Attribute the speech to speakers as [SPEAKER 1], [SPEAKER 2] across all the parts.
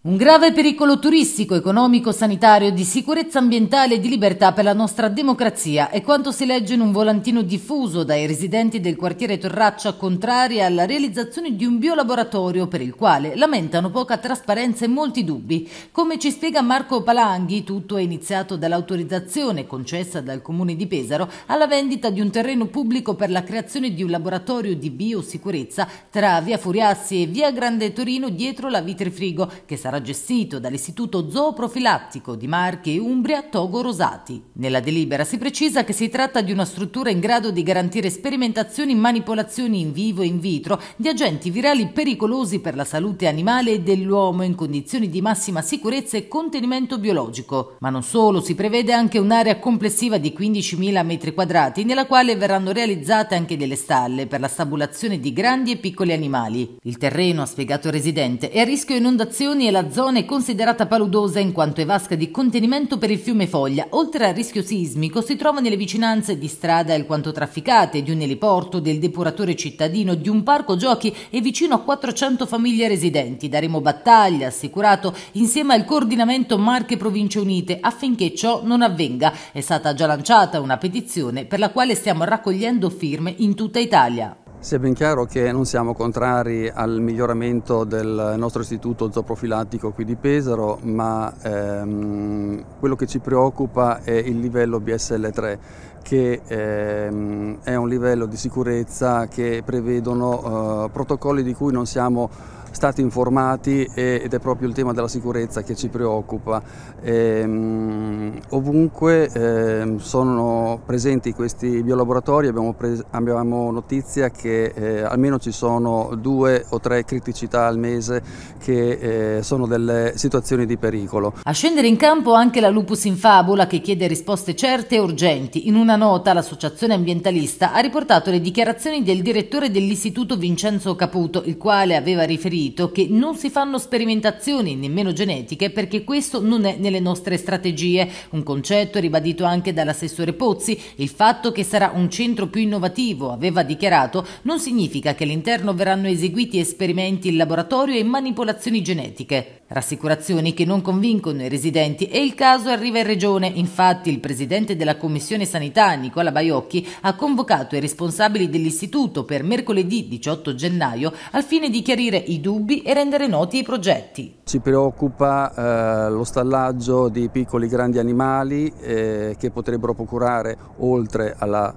[SPEAKER 1] Un grave pericolo turistico, economico, sanitario, di sicurezza ambientale e di libertà per la nostra democrazia è quanto si legge in un volantino diffuso dai residenti del quartiere Torraccia contraria alla realizzazione di un biolaboratorio per il quale lamentano poca trasparenza e molti dubbi. Come ci spiega Marco Palanghi, tutto è iniziato dall'autorizzazione concessa dal comune di Pesaro alla vendita di un terreno pubblico per la creazione di un laboratorio di biosicurezza tra via Furiassi e via Grande Torino dietro la Vitrifrigo che sarà sarà gestito dall'Istituto Zooprofilattico di Marche e Umbria Togo Rosati. Nella delibera si precisa che si tratta di una struttura in grado di garantire sperimentazioni e manipolazioni in vivo e in vitro di agenti virali pericolosi per la salute animale e dell'uomo in condizioni di massima sicurezza e contenimento biologico. Ma non solo, si prevede anche un'area complessiva di 15.000 metri quadrati nella quale verranno realizzate anche delle stalle per la stabulazione di grandi e piccoli animali. Il terreno, ha spiegato il residente, è a rischio inondazioni e la la zona è considerata paludosa in quanto è vasca di contenimento per il fiume Foglia. Oltre al rischio sismico si trova nelle vicinanze di strade alquanto trafficate, di un eliporto, del depuratore cittadino, di un parco giochi e vicino a 400 famiglie residenti. Daremo battaglia, assicurato, insieme al coordinamento Marche Province Unite affinché ciò non avvenga. È stata già lanciata una petizione per la quale stiamo raccogliendo firme in tutta Italia.
[SPEAKER 2] Sia ben chiaro che non siamo contrari al miglioramento del nostro istituto zooprofilattico qui di Pesaro, ma ehm, quello che ci preoccupa è il livello BSL3, che ehm, è un livello di sicurezza che prevedono eh, protocolli di cui non siamo stati informati ed è proprio il tema della sicurezza che ci preoccupa. Ehm, ovunque ehm, sono presenti questi biolaboratori, abbiamo, abbiamo notizia che eh, almeno ci sono due o tre criticità al mese che eh, sono delle situazioni di pericolo.
[SPEAKER 1] A scendere in campo anche la Lupus in Fabula che chiede risposte certe e urgenti. In una nota l'associazione ambientalista ha riportato le dichiarazioni del direttore dell'istituto Vincenzo Caputo, il quale aveva riferito statuito che non si fanno sperimentazioni, nemmeno genetiche, perché questo non è nelle nostre strategie. Un concetto ribadito anche dall'assessore Pozzi, il fatto che sarà un centro più innovativo, aveva dichiarato, non significa che all'interno verranno eseguiti esperimenti in laboratorio e manipolazioni genetiche. Rassicurazioni che non convincono i residenti e il caso arriva in regione. Infatti il presidente della Commissione Sanità, Nicola Baiocchi, ha convocato i responsabili dell'istituto per mercoledì 18 gennaio al fine di chiarire i dubbi e rendere noti i progetti.
[SPEAKER 2] Ci preoccupa eh, lo stallaggio di piccoli grandi animali eh, che potrebbero procurare, oltre alla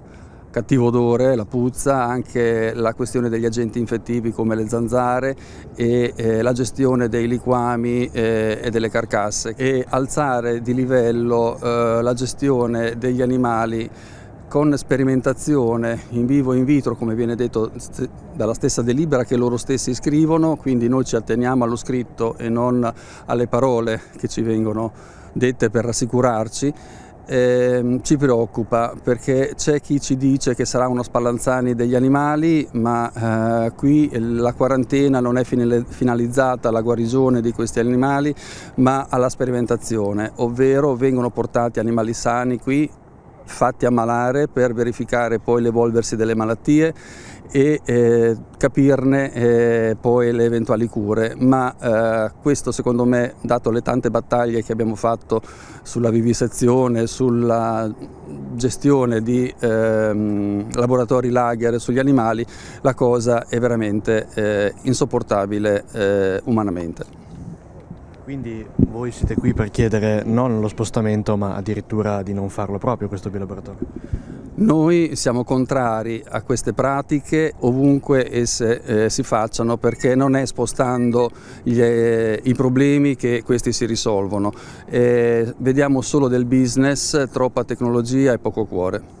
[SPEAKER 2] cattivo odore, la puzza, anche la questione degli agenti infettivi come le zanzare e eh, la gestione dei liquami eh, e delle carcasse e alzare di livello eh, la gestione degli animali con sperimentazione in vivo e in vitro, come viene detto st- dalla stessa delibera che loro stessi scrivono, quindi noi ci atteniamo allo scritto e non alle parole che ci vengono dette per rassicurarci eh, ci preoccupa perché c'è chi ci dice che sarà uno spallanzani degli animali, ma eh, qui la quarantena non è finalizzata alla guarigione di questi animali, ma alla sperimentazione, ovvero vengono portati animali sani qui fatti ammalare per verificare poi l'evolversi delle malattie e eh, capirne eh, poi le eventuali cure, ma eh, questo secondo me, dato le tante battaglie che abbiamo fatto sulla vivisezione, sulla gestione di ehm, laboratori lager sugli animali, la cosa è veramente eh, insopportabile eh, umanamente. Quindi voi siete qui per chiedere non lo spostamento ma addirittura di non farlo proprio questo bilaboratorio? Noi siamo contrari a queste pratiche ovunque esse eh, si facciano perché non è spostando gli, eh, i problemi che questi si risolvono. Eh, vediamo solo del business, troppa tecnologia e poco cuore.